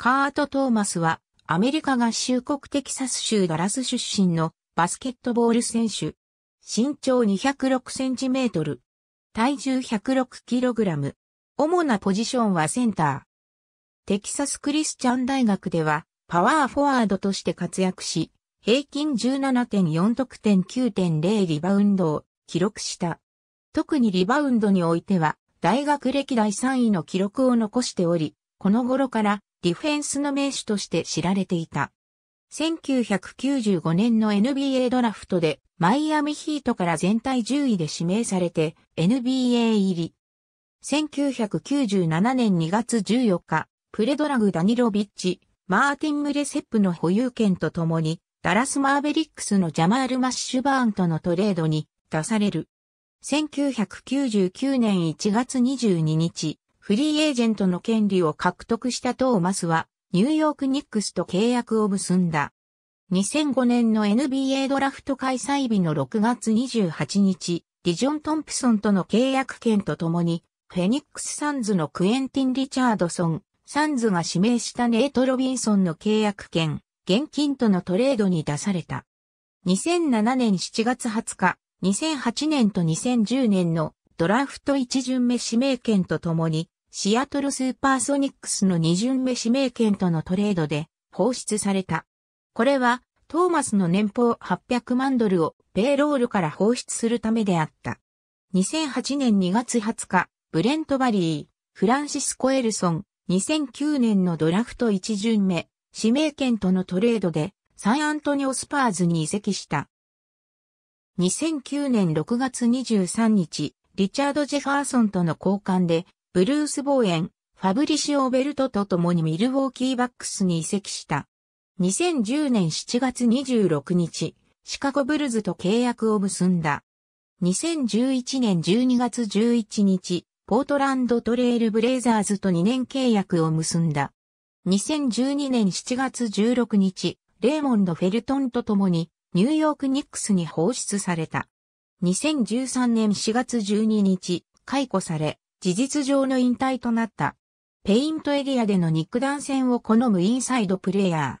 カート・トーマスは、アメリカ合衆国テキサス州ダラス出身のバスケットボール選手。身長206センチメートル。体重106キログラム。主なポジションはセンター。テキサスクリスチャン大学では、パワーフォワードとして活躍し、平均17.4得点9.0リバウンドを記録した。特にリバウンドにおいては、大学歴代3位の記録を残しており、この頃からディフェンスの名手として知られていた。1995年の NBA ドラフトでマイアミヒートから全体10位で指名されて NBA 入り。1997年2月14日、プレドラグ・ダニロビッチ、マーティン・ムレセップの保有権とともに、ダラス・マーベリックスのジャマール・マッシュバーンとのトレードに出される。1999年1月22日、フリーエージェントの権利を獲得したトーマスは、ニューヨークニックスと契約を結んだ。2005年の NBA ドラフト開催日の6月28日、ディジョン・トンプソンとの契約権とともに、フェニックス・サンズのクエンティン・リチャードソン、サンズが指名したネイト・ロビンソンの契約権、現金とのトレードに出された。2007年7月20日、2008年と2010年のドラフト一巡目指名権とともに、シアトルスーパーソニックスの二巡目指名権とのトレードで放出された。これはトーマスの年俸800万ドルをペイロールから放出するためであった。2008年2月20日、ブレント・バリー、フランシスコ・エルソン、2009年のドラフト1巡目、指名権とのトレードでサンアントニオ・スパーズに移籍した。2009年6月23日、リチャード・ジェファーソンとの交換でブルース・ボーエン、ファブリシオ・ベルトと共にミルウォーキーバックスに移籍した。2010年7月26日、シカゴブルズと契約を結んだ。2011年12月11日、ポートランドトレイルブレイザーズと2年契約を結んだ。2012年7月16日、レーモンド・フェルトンと共にニューヨーク・ニックスに放出された。2013年4月12日、解雇され、事実上の引退となった。ペイントエリアでの肉弾戦を好むインサイドプレイヤー。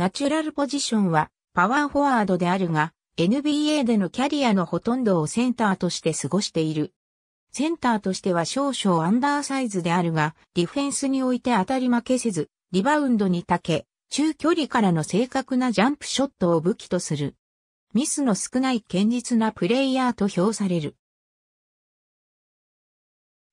ナチュラルポジションはパワーフォワードであるが、NBA でのキャリアのほとんどをセンターとして過ごしている。センターとしては少々アンダーサイズであるが、ディフェンスにおいて当たり負けせず、リバウンドに長け、中距離からの正確なジャンプショットを武器とする。ミスの少ない堅実なプレイヤーと評される。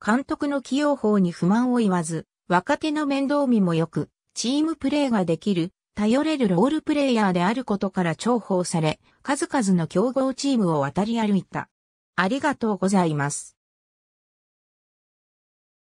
監督の起用法に不満を言わず、若手の面倒見も良く、チームプレーができる、頼れるロールプレイヤーであることから重宝され、数々の強豪チームを渡り歩いた。ありがとうございます。